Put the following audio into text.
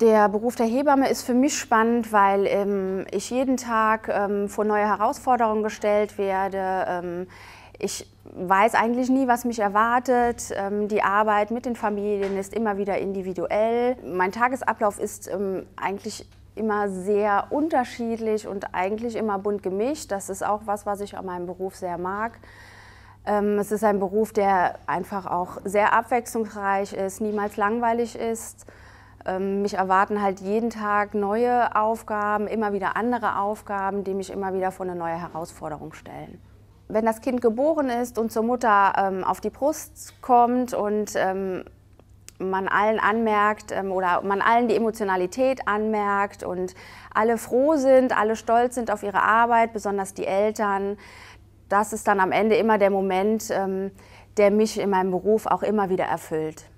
Der Beruf der Hebamme ist für mich spannend, weil ähm, ich jeden Tag ähm, vor neue Herausforderungen gestellt werde. Ähm, ich weiß eigentlich nie, was mich erwartet. Ähm, die Arbeit mit den Familien ist immer wieder individuell. Mein Tagesablauf ist ähm, eigentlich immer sehr unterschiedlich und eigentlich immer bunt gemischt. Das ist auch was, was ich an meinem Beruf sehr mag. Ähm, es ist ein Beruf, der einfach auch sehr abwechslungsreich ist, niemals langweilig ist. Ähm, mich erwarten halt jeden Tag neue Aufgaben, immer wieder andere Aufgaben, die mich immer wieder vor eine neue Herausforderung stellen. Wenn das Kind geboren ist und zur Mutter ähm, auf die Brust kommt und ähm, man allen anmerkt ähm, oder man allen die Emotionalität anmerkt und alle froh sind, alle stolz sind auf ihre Arbeit, besonders die Eltern, das ist dann am Ende immer der Moment, ähm, der mich in meinem Beruf auch immer wieder erfüllt.